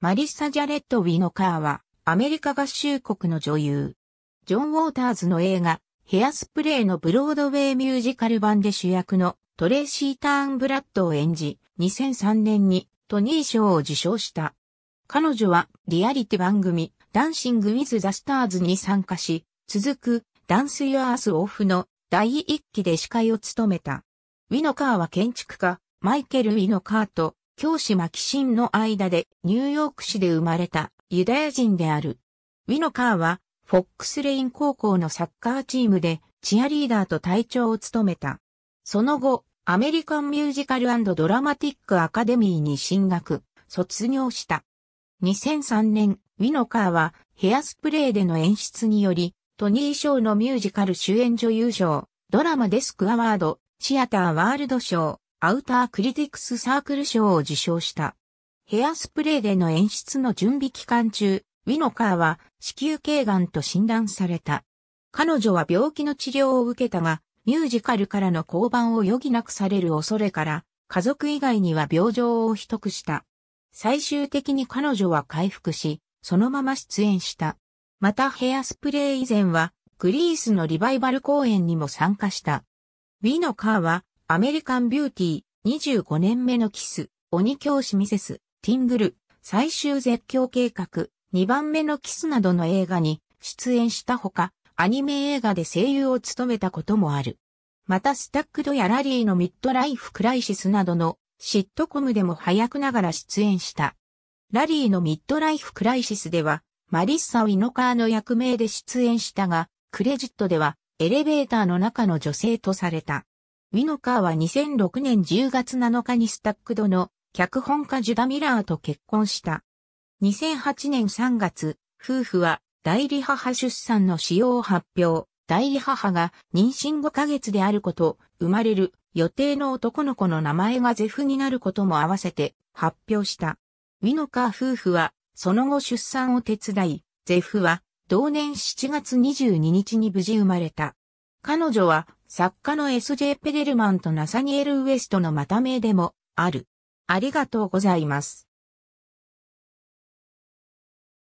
マリッサ・ジャレット・ウィノカーは、アメリカ合衆国の女優。ジョン・ウォーターズの映画、ヘアスプレーのブロードウェイミュージカル版で主役のトレーシー・ターン・ブラッドを演じ、2003年にトニー賞を受賞した。彼女はリアリティ番組、ダンシング・ウィズ・ザ・スターズに参加し、続く、ダンス・ユアース・オフの第1期で司会を務めた。ウィノカーは建築家、マイケル・ウィノカーと教師マキシンの間でニューヨーク市で生まれたユダヤ人である。ウィノカーはフォックスレイン高校のサッカーチームでチアリーダーと隊長を務めた。その後、アメリカンミュージカルドラマティックアカデミーに進学、卒業した。2003年、ウィノカーはヘアスプレーでの演出により、トニー賞のミュージカル主演女優賞、ドラマデスクアワード、シアターワールド賞、アウタークリティクスサークル賞を受賞した。ヘアスプレーでの演出の準備期間中、ウィノカーは子宮頸がんと診断された。彼女は病気の治療を受けたが、ミュージカルからの降板を余儀なくされる恐れから、家族以外には病状を秘匿した。最終的に彼女は回復し、そのまま出演した。またヘアスプレー以前は、グリースのリバイバル公演にも参加した。ウィノカーはアメリカンビューティー、25年目のキス、鬼教師ミセス、ティングル、最終絶叫計画、2番目のキスなどの映画に出演したほか、アニメ映画で声優を務めたこともある。またスタックドやラリーのミッドライフクライシスなどのシットコムでも早くながら出演した。ラリーのミッドライフクライシスでは、マリッサ・ウィノカーの役名で出演したが、クレジットではエレベーターの中の女性とされた。ウィノカーは2006年10月7日にスタックドの脚本家ジュダ・ミラーと結婚した。2008年3月、夫婦は代理母出産の使用を発表。代理母が妊娠5ヶ月であること、生まれる予定の男の子の名前がゼフになることも合わせて発表した。ウィノカー夫婦はその後出産を手伝い、ゼフは同年7月22日に無事生まれた。彼女は作家の S.J. ペデルマンとナサニエル・ウエストのまた名でもある。ありがとうございます。